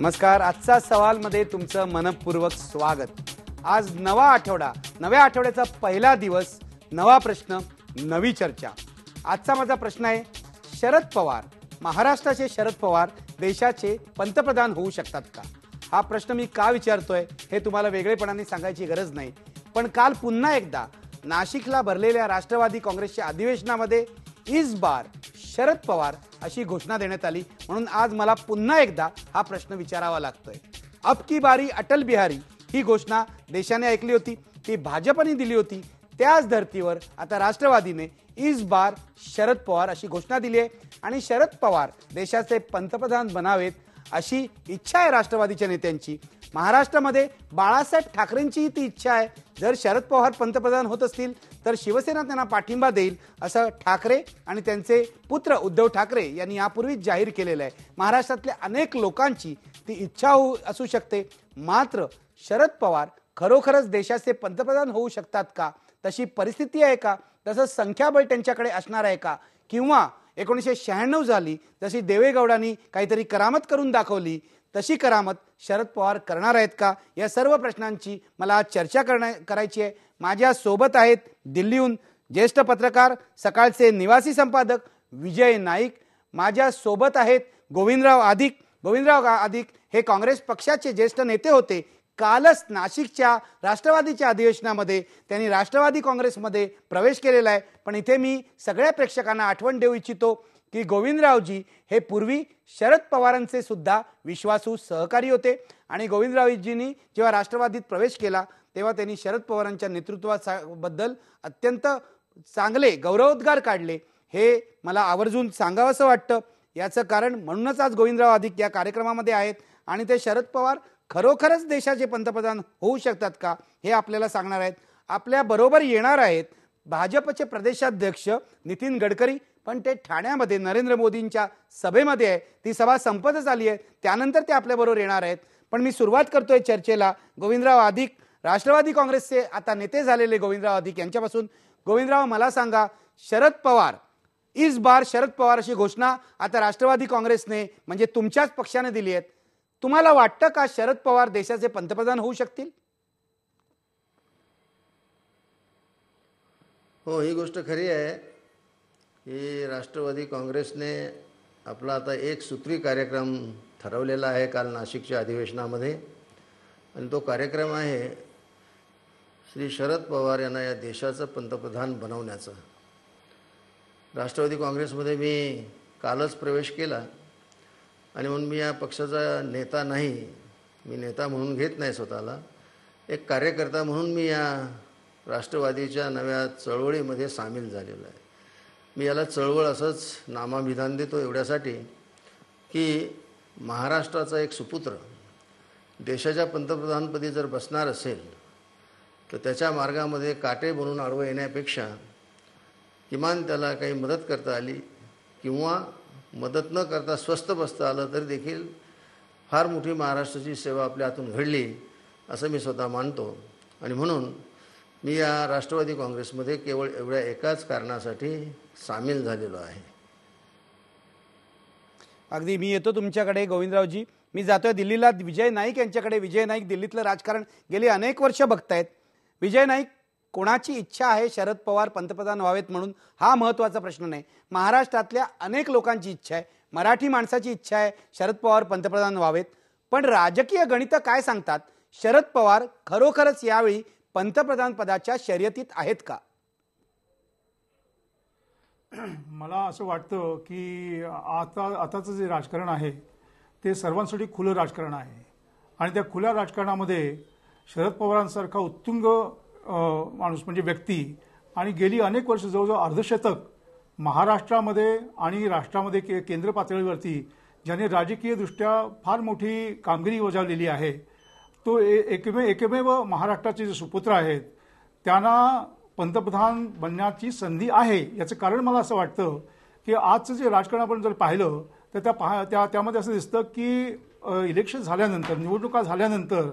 नमस्कार आजचा सवालमध्ये तुमचं मनपूर्वक स्वागत आज नवा आठवडा नव्या आठवड्याचा पहिला दिवस नवा प्रश्न नवी चर्चा आजचा माझा प्रश्न आहे शरद पवार महाराष्ट्राचे शरद पवार देशाचे पंतप्रधान होऊ शकतात का हा प्रश्न मी का विचारतोय हे तुम्हाला वेगळेपणाने सांगायची गरज नाही पण काल पुन्हा एकदा नाशिकला भरलेल्या राष्ट्रवादी काँग्रेसच्या अधिवेशनामध्ये इस बार शरद पवार अशी घोषणा देण्यात आली म्हणून आज मला पुन्हा एकदा हा प्रश्न विचारावा लागतोय अब बारी अटल बिहारी ही घोषणा देशाने ऐकली होती ती भाजपने दिली होती त्याच धर्तीवर आता राष्ट्रवादीने इस बार शरद पवार अशी घोषणा दिली आहे आणि शरद पवार देशाचे पंतप्रधान बनावेत अशी इच्छा आहे राष्ट्रवादीच्या नेत्यांची महाराष्ट्रामध्ये बाळासाहेब ठाकरेंचीही ती इच्छा आहे जर शरद पवार पंतप्रधान होत असतील तर शिवसेना त्यांना पाठिंबा देईल असं ठाकरे आणि त्यांचे पुत्र उद्धव ठाकरे यांनी यापूर्वीच जाहीर केलेलं आहे महाराष्ट्रातल्या अनेक लोकांची ती इच्छा होऊ असू शकते मात्र शरद पवार खरोखरच देशाचे पंतप्रधान होऊ शकतात का तशी परिस्थिती आहे का तसं संख्याबळ त्यांच्याकडे असणार आहे का किंवा एकोणीसशे शहाण्णव झाली जशी देवेगौडांनी काहीतरी करामत करून दाखवली तशी करामत शरद पवार करणार आहेत का या सर्व प्रश्नांची मला चर्चा करण्या करायची आहे माझ्यासोबत आहेत दिल्लीहून ज्येष्ठ पत्रकार सकाळचे निवासी संपादक विजय नाईक माझ्यासोबत आहेत गोविंदराव आदिक गोविंदराव आदिक हे काँग्रेस पक्षाचे ज्येष्ठ नेते होते कालच नाशिकच्या राष्ट्रवादीच्या अधिवेशनामध्ये त्यांनी राष्ट्रवादी काँग्रेसमध्ये प्रवेश केलेला आहे पण इथे मी सगळ्या प्रेक्षकांना आठवण देऊ इच्छितो की गोविंदरावजी हे पूर्वी शरद पवारांचे सुद्धा विश्वासू सहकारी होते आणि गोविंदरावजींनी जेव्हा राष्ट्रवादीत प्रवेश केला तेव्हा त्यांनी शरद पवारांच्या नेतृत्वाबद्दल अत्यंत चांगले गौरवोद्गार काढले हे मला आवर्जून सांगावंसं वाटतं याचं कारण म्हणूनच आज गोविंदराव अधिक या कार्यक्रमामध्ये आहेत आणि ते शरद पवार खरोखरच देशाचे पंतप्रधान होऊ शकतात का हे आपल्याला सांगणार आहेत आपल्या बरोबर येणार आहेत भाजपचे प्रदेशाध्यक्ष नितीन गडकरी पण ते ठाण्यामध्ये नरेंद्र मोदींच्या सभेमध्ये आहे ती सभा संपतच आली आहे त्यानंतर ते आपल्याबरोबर येणार आहेत पण मी सुरुवात करतोय चर्चेला गोविंदराव अधिक राष्ट्रवादी काँग्रेसचे आता नेते झालेले गोविंदराव अधिक यांच्यापासून गोविंदराव मला सांगा शरद पवार इस बार शरद पवार अशी घोषणा आता राष्ट्रवादी काँग्रेसने म्हणजे तुमच्याच पक्षाने दिली आहेत तुम्हाला वाटतं का शरद पवार देशाचे पंतप्रधान होऊ शकतील हो ही गोष्ट खरी आहे की राष्ट्रवादी काँग्रेसने आपला आता एक सूत्री कार्यक्रम ठरवलेला आहे काल नाशिकच्या अधिवेशनामध्ये आणि तो कार्यक्रम आहे श्री शरद पवार यांना या देशाचं पंतप्रधान बनवण्याचं राष्ट्रवादी काँग्रेसमध्ये मी कालच प्रवेश केला आणि म्हणून मी या पक्षाचा नेता नाही मी नेता म्हणून घेत नाही स्वतःला एक कार्यकर्ता म्हणून मी या राष्ट्रवादीच्या नव्या चळवळीमध्ये सामील झालेलो आहे मी याला चळवळ असंच नामाभिधान देतो एवढ्यासाठी की महाराष्ट्राचा एक सुपुत्र देशाच्या पंतप्रधानपदी जर बसणार असेल तर त्याच्या मार्गामध्ये काटे बनून आडवं येण्यापेक्षा किमान त्याला काही मदत करता आली किंवा मदत न करता स्वस्त बसता आलं तरी देखील फार मोठी महाराष्ट्राची सेवा आपल्या हातून घडली असं मी स्वतः मानतो आणि म्हणून मी या राष्ट्रवादी काँग्रेसमध्ये केवळ एवढ्या एकाच कारणासाठी सामील झालेलो आहे अगदी मी येतो तुमच्याकडे गोविंदरावजी मी जातोय दिल्लीला विजय नाईक यांच्याकडे विजय नाईक दिल्लीतलं राजकारण गेली अनेक वर्ष बघतायत विजय नाईक कोणाची इच्छा आहे शरद पवार पंतप्रधान व्हावेत म्हणून हा महत्त्वाचा प्रश्न नाही महाराष्ट्रातल्या अनेक लोकांची इच्छा आहे मराठी माणसाची इच्छा आहे शरद पवार पंतप्रधान व्हावेत पण राजकीय गणितं काय सांगतात शरद पवार खरोखरच यावेळी पंतप्रधान पदाच्या शर्यतीत आहेत का मला असं वाटतं की आता आताचं जे राजकारण आहे ते सर्वांसाठी खुलं राजकारण आहे आणि त्या खुल्या राजकारणामध्ये शरद पवारांसारखा उत्तुंग माणूस म्हणजे व्यक्ती आणि गेली अनेक वर्ष जवळजवळ अर्धशतक महाराष्ट्रामध्ये आणि राष्ट्रामध्ये के केंद्र पातळीवरती ज्याने राजकीयदृष्ट्या फार मोठी कामगिरी बजावलेली आहे तो ए एकमेव एकमेव महाराष्ट्राचे जे सुपुत्र आहेत त्यांना पंतप्रधान बनण्याची संधी आहे याचं कारण मला असं वाटतं की आजचं जे राजकारण आपण जर पाहिलं तर त्या पाहा त्या त्यामध्ये असं दिसतं की इलेक्शन झाल्यानंतर निवडणुका झाल्यानंतर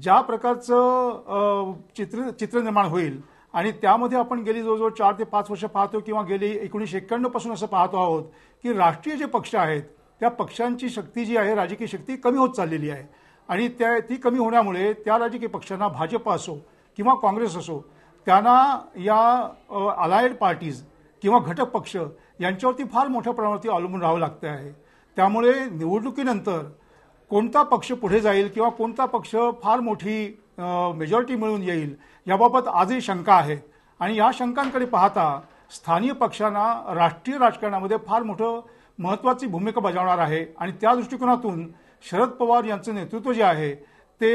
ज्या प्रकारचं चित्र चित्र निर्माण होईल आणि त्यामध्ये आपण गेली जवळजवळ चार ते पाच वर्ष पाहतो किंवा गेली एकोणीसशे एक्क्याण्णव पासून असं पाहतो आहोत की राष्ट्रीय जे पक्ष आहेत त्या पक्षांची शक्ती जी आहे राजकीय शक्ती कमी होत चाललेली आहे आणि त्या ती कमी होण्यामुळे त्या राजकीय पक्षांना भाजप असो किंवा काँग्रेस असो त्यांना या अलायड पार्टीज किंवा घटक पक्ष यांच्यावरती फार मोठ्या प्रमाणावरती अवलंबून राहावं लागतं आहे त्यामुळे निवडणुकीनंतर कोणता पक्ष पुढे जाईल किंवा कोणता पक्ष फार मोठी मेजॉरिटी मिळून येईल याबाबत आजही शंका आहेत आणि या शंकांकडे पाहता स्थानीय पक्षांना राष्ट्रीय राजकारणामध्ये फार मोठं महत्त्वाची भूमिका बजावणार आहे आणि त्या दृष्टिकोनातून शरद पवार यांचं नेतृत्व जे आहे ते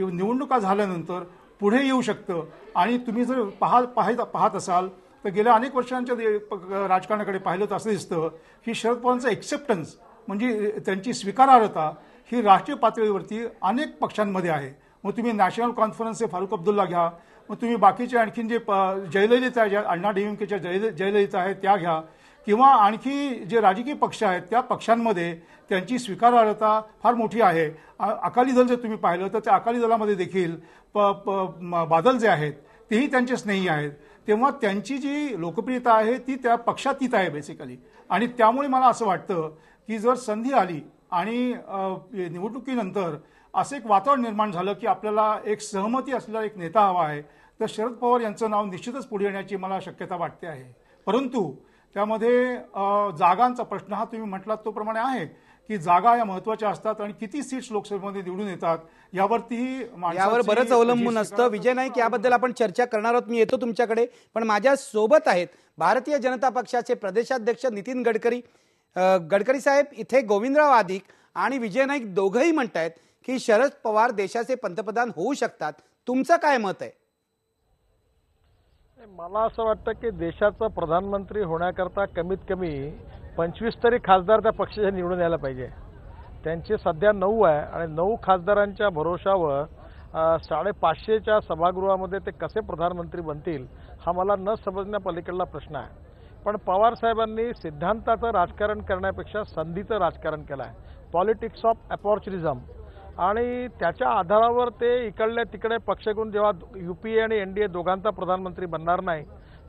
निवडणुका झाल्यानंतर पुढे येऊ शकतं आणि तुम्ही जर पाहा पाहत पाहत असाल तर गेल्या अनेक वर्षांच्या राजकारणाकडे पाहिलं तर असं दिसतं की शरद पवारांचं एक्सेप्टन्स म्हणजे त्यांची स्वीकारार्हता ही राष्ट्रीय पातळीवरती अनेक पक्षांमध्ये आहे मग तुम्ही नॅशनल कॉन्फरन्सचे फारुख अब्दुल्ला घ्या मग तुम्ही बाकीचे आणखीन जे प जयललिता ज्या अण्णा डीएमकेच्या जय जयललिता आहे त्या घ्या किंवा आणखी जे राजकीय पक्ष आहेत त्या पक्षांमध्ये त्यांची स्वीकारार्हता फार मोठी आहे अकाली दल जर तुम्ही पाहिलं तर त्या अकाली दलामध्ये देखील प बादल जे आहेत तेही त्यांचे स्नेही आहेत तेव्हा त्यांची जी लोकप्रियता आहे ती त्या पक्षातीत आहे बेसिकली आणि त्यामुळे मला असं वाटतं की जर संधी आली आणि निवडणुकीनंतर असं एक वातावरण निर्माण झालं की आपल्याला एक सहमती असलेला एक नेता हवा आहे तर शरद पवार यांचं नाव निश्चितच पुढे येण्याची मला शक्यता वाटते आहे परंतु त्यामध्ये जागांचा प्रश्न हा तुम्ही म्हटलात तो प्रमाणे आहे की जागा या महत्वाच्या असतात आणि किती सीट्स लोकसभेमध्ये निवडून येतात यावरतीही यावर बरंच अवलंबून असतं विजय नाईक याबद्दल आपण चर्चा करणार आहोत मी येतो तुमच्याकडे पण माझ्या सोबत आहेत भारतीय जनता पक्षाचे प्रदेशाध्यक्ष नितीन गडकरी गडकरी साहेब इथे गोविंदराव आदिक आणि विजय नाईक दोघंही म्हणत आहेत की शरद पवार देशाचे पंतप्रधान होऊ शकतात तुमचं काय मत आहे मला असं वाटतं की देशाचा प्रधानमंत्री होण्याकरता कमीत कमी पंचवीस तरी खासदार त्या पक्षाच्या निवडून यायला पाहिजे त्यांचे सध्या नऊ आहे आणि नऊ खासदारांच्या भरोशावर साडेपाचशेच्या सभागृहामध्ये ते कसे प्रधानमंत्री बनतील हा मला न समजण्यापलीकडला प्रश्न आहे पण पवार साहेबांनी सिद्धांताचं राजकारण करण्यापेक्षा संधीचं राजकारण केलं आहे पॉलिटिक्स ऑफ अपॉर्च्युनिझम आणि त्याच्या आधारावर ते इकडले तिकडे पक्ष घेऊन जेव्हा यू पी ए आणि एन डी ए दोघांचा प्रधानमंत्री बनणार नाही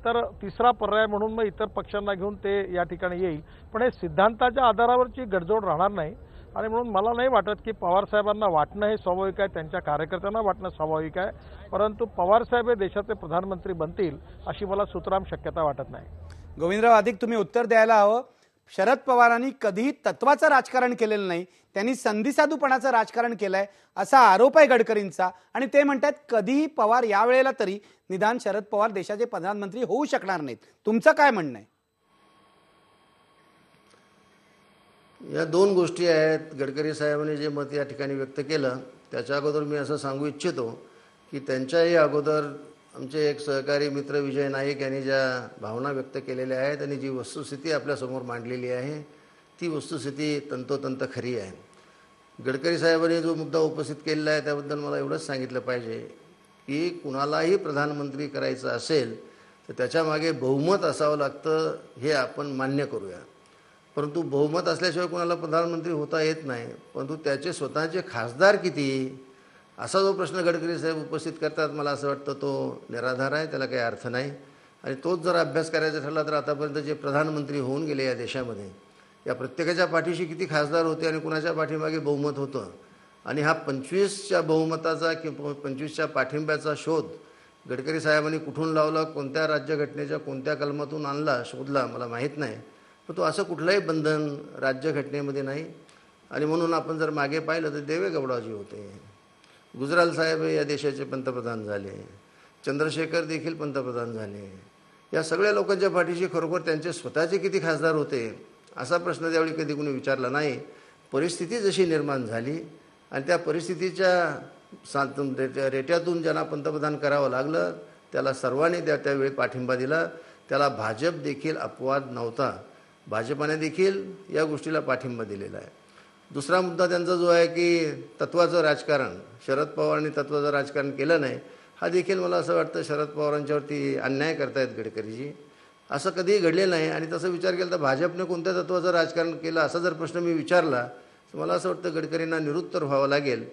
तर तिसरा पर्याय म्हणून मग इतर पक्षांना घेऊन ते या ठिकाणी येईल पण हे सिद्धांताच्या आधारावरची गडजोड राहणार नाही आणि म्हणून मला नाही वाटत की पवारसाहेबांना वाटणं हे स्वाभाविक आहे त्यांच्या कार्यकर्त्यांना वाटणं स्वाभाविक आहे परंतु पवारसाहेब हे देशाचे प्रधानमंत्री बनतील अशी मला सुतराम शक्यता वाटत नाही गोविंदराव अधिक तुम्ही उत्तर द्यायला हवं शरद पवारांनी कधीही तत्वाचं राजकारण केलेलं नाही त्यांनी संधीसाधूपणाचं राजकारण केलंय असा आरोप आहे गडकरींचा आणि ते म्हणतात कधीही पवार यावेळेला तरी निदान शरद पवार देशाचे प्रधानमंत्री होऊ शकणार नाहीत तुमचं काय म्हणणं आहे या दोन गोष्टी आहेत गडकरी साहेबांनी जे मत या ठिकाणी व्यक्त केलं त्याच्या अगोदर मी असं सांगू इच्छितो की त्यांच्याही अगोदर आमचे एक सहकारी मित्र विजय नाईक यांनी ज्या भावना व्यक्त केलेल्या आहेत आणि जी वस्तुस्थिती आपल्यासमोर मांडलेली आहे ती वस्तुस्थिती तंतोतंत खरी आहे गडकरी साहेबांनी जो मुद्दा उपस्थित केलेला आहे त्याबद्दल मला एवढंच सांगितलं पाहिजे की कुणालाही प्रधानमंत्री करायचं असेल तर त्याच्यामागे बहुमत असावं लागतं हे आपण मान्य करूया परंतु बहुमत असल्याशिवाय कोणाला प्रधानमंत्री होता येत नाही परंतु त्याचे स्वतःचे खासदार किती असा जो प्रश्न गडकरी साहेब उपस्थित करतात मला असं वाटतं तो निराधार आहे त्याला काही अर्थ नाही आणि तोच जर अभ्यास करायचा ठरला तर आतापर्यंत जे प्रधानमंत्री होऊन गेले या देशामध्ये या प्रत्येकाच्या पाठीशी किती खासदार होते आणि कुणाच्या पाठीमागे बहुमत होतं आणि हा पंचवीसच्या बहुमताचा किंवा पंचवीसच्या पाठिंब्याचा शोध गडकरी साहेबांनी कुठून लावला कोणत्या राज्यघटनेच्या कोणत्या कलमातून आणला शोधला मला माहीत नाही तो असं कुठलंही बंधन राज्यघटनेमध्ये नाही आणि म्हणून आपण जर मागे पाहिलं तर देवेगौडाजी होते गुजराल साहेब या देशाचे पंतप्रधान झाले चंद्रशेखर देखील पंतप्रधान झाले या सगळ्या लोकांच्या पाठीशी खरोखर त्यांचे स्वतःचे किती खासदार होते असा प्रश्न त्यावेळी कधी कुणी विचारला नाही परिस्थिती जशी निर्माण झाली आणि त्या परिस्थितीच्या सांत रेट्यातून ज्यांना पंतप्रधान करावं लागलं त्याला सर्वांनी त्या त्यावेळी पाठिंबा दिला त्याला भाजप देखील अपवाद नव्हता भाजपाने देखील या गोष्टीला पाठिंबा दिलेला आहे दुसरा मुद्दा त्यांचा जो आहे की तत्वाचं राजकारण शरद पवारांनी तत्वाचं राजकारण केलं नाही हा देखील मला असं वाटतं शरद पवारांच्यावरती अन्याय करतायत गडकरीजी असं कधीही घडलेलं नाही आणि तसं विचार केला तर भाजपने कोणत्या तत्वाचं राजकारण केलं असा जर प्रश्न मी विचारला तर मला असं वाटतं गडकरींना निरुत्तर व्हावं लागेल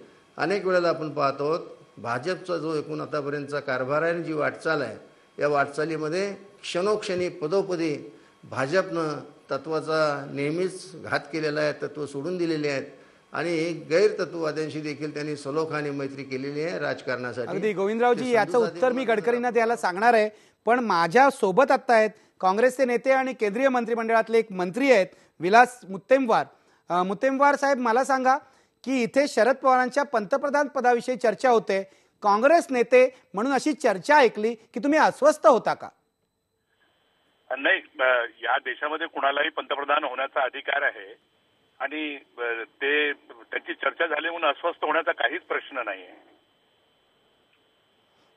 अनेक वेळेला आपण पाहतो भाजपचा जो एकूण आतापर्यंतचा कारभार आहे आणि जी वाटचाल आहे या वाटचालीमध्ये क्षणोक्षणी पदोपदी भाजपनं तत्वाचा नेहमीच घात केलेला आहे तत्व सोडून दिलेले आहेत आणि गैरतत्ववाद्यांशी देखील त्यांनी सलोखाने मैत्री केलेली आहे राजकारणासाठी अगदी गोविंदरावजी याचं उत्तर मी गडकरींना द्यायला सांगणार आहे पण माझ्या सोबत आता आहेत काँग्रेसचे नेते आणि केंद्रीय मंत्रिमंडळातले एक मंत्री आहेत विलास मुत्तेमवार मुत्तेमवार साहेब मला सांगा की इथे शरद पवारांच्या पंतप्रधान पदाविषयी चर्चा होते काँग्रेस नेते म्हणून अशी चर्चा ऐकली की तुम्ही अस्वस्थ होता का नाही या देशामध्ये कुणालाही पंतप्रधान होण्याचा अधिकार आहे आणि ते त्यांची चर्चा झाली म्हणून अस्वस्थ होण्याचा काहीच प्रश्न नाही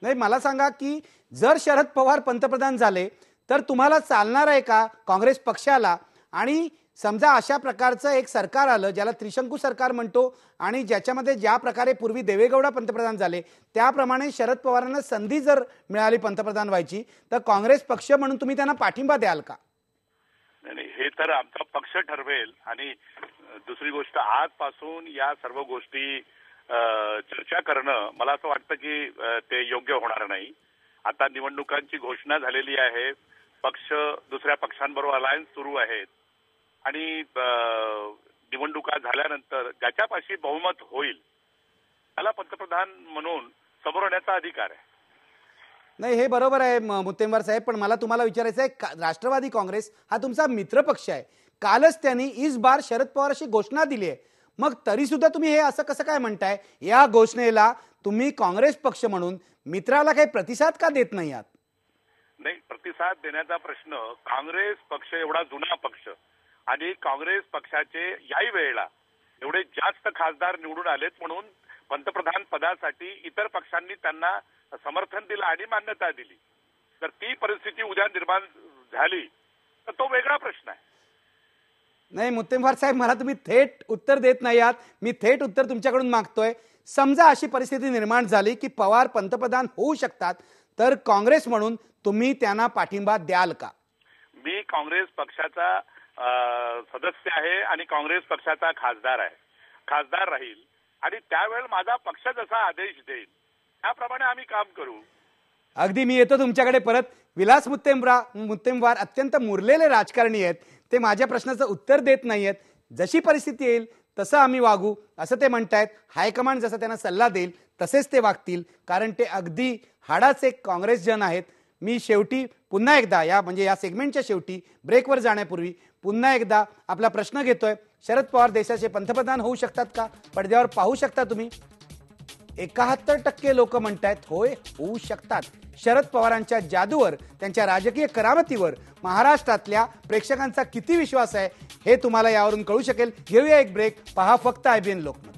नाही मला सांगा की जर शरद पवार पंतप्रधान झाले तर तुम्हाला चालणार आहे का काँग्रेस पक्षाला आणि समजा अशा प्रकारचं एक सरकार आलं ज्याला त्रिशंकू सरकार म्हणतो आणि ज्याच्यामध्ये ज्या प्रकारे पूर्वी देवेगौडा पंतप्रधान झाले त्याप्रमाणे शरद पवारांना संधी जर मिळाली पंतप्रधान व्हायची तर काँग्रेस पक्ष म्हणून तुम्ही त्यांना पाठिंबा द्याल का नाही हे तर आमचा पक्ष ठरवेल आणि दुसरी गोष्ट आजपासून या सर्व गोष्टी चर्चा करणं मला असं वाटतं की ते योग्य होणार नाही आता निवडणुकांची घोषणा झालेली आहे पक्ष दुसऱ्या पक्षांबरोबर अलायन्स सुरू आहेत आणि निवडणुका झाल्यानंतर ज्याच्यापाशी बहुमत होईल त्याला पंतप्रधान म्हणून समोर येण्याचा अधिकार आहे नाही हे बरोबर आहे मुत्तेमवार साहेब पण मला तुम्हाला विचारायचं आहे राष्ट्रवादी काँग्रेस हा तुमचा मित्रपक्ष आहे कालच त्यांनी इस बार शरद पवार अशी घोषणा दिली आहे मग तरी सुद्धा तुम्ही हे असं कसं काय म्हणताय या घोषणेला तुम्ही काँग्रेस पक्ष म्हणून मित्राला काही प्रतिसाद का देत नाही आहात नाही प्रतिसाद देण्याचा प्रश्न काँग्रेस पक्ष एवढा जुना पक्ष आणि काँग्रेस पक्षाचे याही वेळेला एवढे जास्त खासदार निवडून आलेत म्हणून पंतप्रधान पदासाठी इतर पक्षांनी त्यांना समर्थन दिलं आणि मान्यता दिली तर ती परिस्थिती उद्या निर्माण झाली तर तो वेगळा प्रश्न आहे नाही मुत्तेमवार साहेब मला तुम्ही थेट उत्तर देत नाही आहात मी थेट उत्तर तुमच्याकडून मागतोय समजा अशी परिस्थिती निर्माण झाली की पवार पंतप्रधान होऊ शकतात तर काँग्रेस म्हणून तुम्ही त्यांना पाठिंबा द्याल का मी काँग्रेस पक्षाचा सदस्य आहे आणि काँग्रेस पक्षाचा खासदार आहे खासदार राहील आणि त्यावेळेला माझा पक्ष जसा आदेश देईल त्याप्रमाणे आम्ही काम करू अगदी मी येतो तुमच्याकडे परत विलास मुत्तेमरा मुत्तेमवार अत्यंत मुरलेले राजकारणी आहेत ते माझ्या प्रश्नाचं उत्तर देत नाहीयेत जशी परिस्थिती येईल तसं आम्ही वागू असं ते म्हणतायत हायकमांड जसा त्यांना सल्ला देईल तसेच ते वागतील कारण ते अगदी हाडाच काँग्रेस काँग्रेसजन आहेत मी शेवटी पुन्हा एकदा या म्हणजे या सेगमेंटच्या शेवटी ब्रेकवर जाण्यापूर्वी पुन्हा एकदा आपला प्रश्न घेतोय शरद पवार देशाचे पंतप्रधान होऊ शकतात का पडद्यावर पाहू शकता तुम्ही एकाहत्तर टक्के लोक म्हणतायत होय होऊ शकतात शरद पवारांच्या जादूवर त्यांच्या राजकीय करामतीवर महाराष्ट्रातल्या प्रेक्षकांचा किती विश्वास आहे हे तुम्हाला यावरून कळू शकेल घेऊया एक ब्रेक पहा फक्त एन लोक